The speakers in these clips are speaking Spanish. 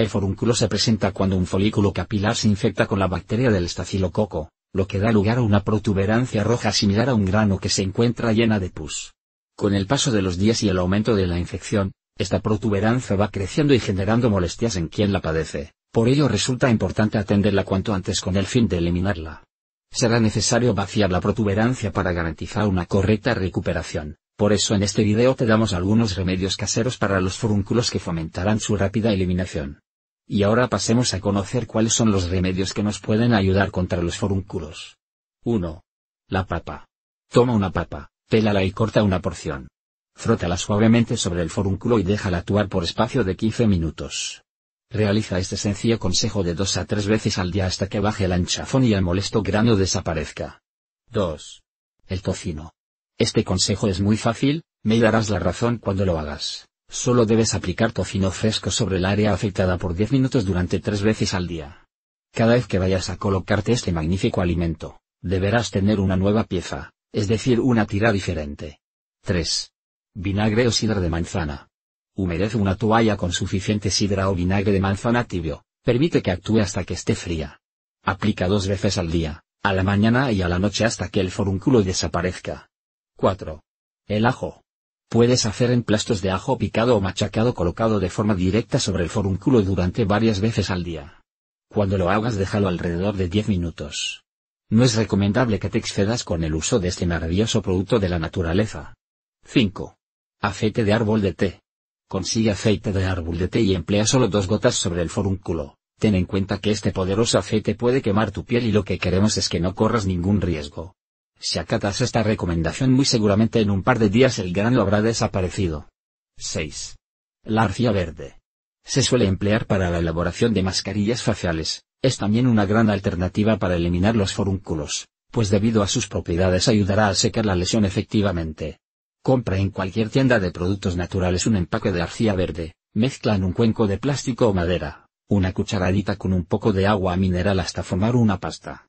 El forúnculo se presenta cuando un folículo capilar se infecta con la bacteria del estacilococo, lo que da lugar a una protuberancia roja similar a un grano que se encuentra llena de pus. Con el paso de los días y el aumento de la infección, esta protuberancia va creciendo y generando molestias en quien la padece, por ello resulta importante atenderla cuanto antes con el fin de eliminarla. Será necesario vaciar la protuberancia para garantizar una correcta recuperación, por eso en este video te damos algunos remedios caseros para los forúnculos que fomentarán su rápida eliminación. Y ahora pasemos a conocer cuáles son los remedios que nos pueden ayudar contra los forúnculos. 1. La papa. Toma una papa, pélala y corta una porción. Frótala suavemente sobre el forúnculo y déjala actuar por espacio de 15 minutos. Realiza este sencillo consejo de dos a tres veces al día hasta que baje el hinchazón y el molesto grano desaparezca. 2. El tocino. Este consejo es muy fácil, me darás la razón cuando lo hagas. Solo debes aplicar tocino fresco sobre el área afectada por 10 minutos durante 3 veces al día. Cada vez que vayas a colocarte este magnífico alimento, deberás tener una nueva pieza, es decir, una tira diferente. 3. Vinagre o sidra de manzana. Humedece una toalla con suficiente sidra o vinagre de manzana tibio, permite que actúe hasta que esté fría. Aplica dos veces al día, a la mañana y a la noche hasta que el forúnculo desaparezca. 4. El ajo. Puedes hacer emplastos de ajo picado o machacado colocado de forma directa sobre el forúnculo durante varias veces al día. Cuando lo hagas déjalo alrededor de 10 minutos. No es recomendable que te excedas con el uso de este maravilloso producto de la naturaleza. 5. Aceite de árbol de té. Consigue aceite de árbol de té y emplea solo dos gotas sobre el forúnculo. Ten en cuenta que este poderoso aceite puede quemar tu piel y lo que queremos es que no corras ningún riesgo. Si acatas esta recomendación muy seguramente en un par de días el grano habrá desaparecido. 6. La arcilla verde. Se suele emplear para la elaboración de mascarillas faciales, es también una gran alternativa para eliminar los forúnculos, pues debido a sus propiedades ayudará a secar la lesión efectivamente. Compra en cualquier tienda de productos naturales un empaque de arcilla verde, mezcla en un cuenco de plástico o madera, una cucharadita con un poco de agua mineral hasta formar una pasta.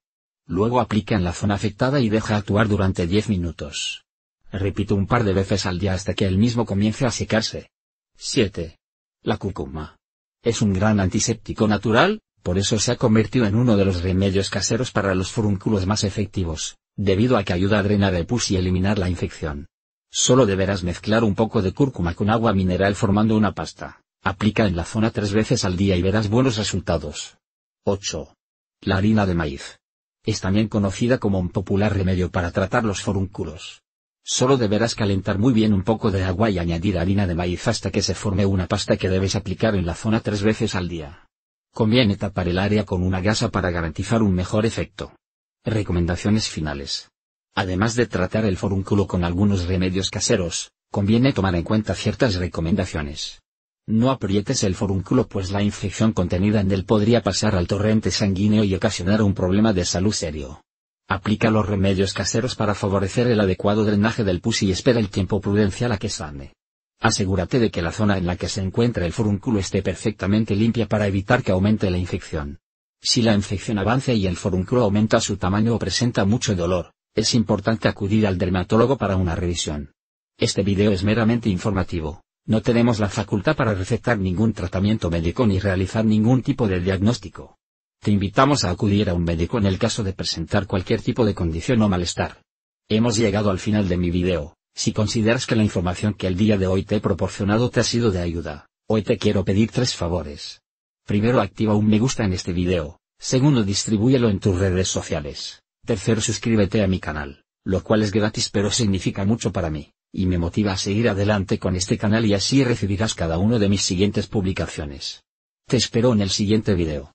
Luego aplica en la zona afectada y deja actuar durante 10 minutos. Repito un par de veces al día hasta que el mismo comience a secarse. 7. La cúrcuma. Es un gran antiséptico natural, por eso se ha convertido en uno de los remedios caseros para los furúnculos más efectivos, debido a que ayuda a drenar el pus y eliminar la infección. Solo deberás mezclar un poco de cúrcuma con agua mineral formando una pasta. Aplica en la zona tres veces al día y verás buenos resultados. 8. La harina de maíz. Es también conocida como un popular remedio para tratar los forúnculos. Solo deberás calentar muy bien un poco de agua y añadir harina de maíz hasta que se forme una pasta que debes aplicar en la zona tres veces al día. Conviene tapar el área con una gasa para garantizar un mejor efecto. Recomendaciones finales. Además de tratar el forúnculo con algunos remedios caseros, conviene tomar en cuenta ciertas recomendaciones. No aprietes el forúnculo pues la infección contenida en él podría pasar al torrente sanguíneo y ocasionar un problema de salud serio. Aplica los remedios caseros para favorecer el adecuado drenaje del pus y espera el tiempo prudencial a que sane. Asegúrate de que la zona en la que se encuentra el forúnculo esté perfectamente limpia para evitar que aumente la infección. Si la infección avanza y el forúnculo aumenta su tamaño o presenta mucho dolor, es importante acudir al dermatólogo para una revisión. Este video es meramente informativo. No tenemos la facultad para recetar ningún tratamiento médico ni realizar ningún tipo de diagnóstico. Te invitamos a acudir a un médico en el caso de presentar cualquier tipo de condición o malestar. Hemos llegado al final de mi video. Si consideras que la información que el día de hoy te he proporcionado te ha sido de ayuda, hoy te quiero pedir tres favores. Primero activa un me gusta en este video, segundo distribúyelo en tus redes sociales, tercero suscríbete a mi canal, lo cual es gratis pero significa mucho para mí y me motiva a seguir adelante con este canal y así recibirás cada uno de mis siguientes publicaciones. Te espero en el siguiente video.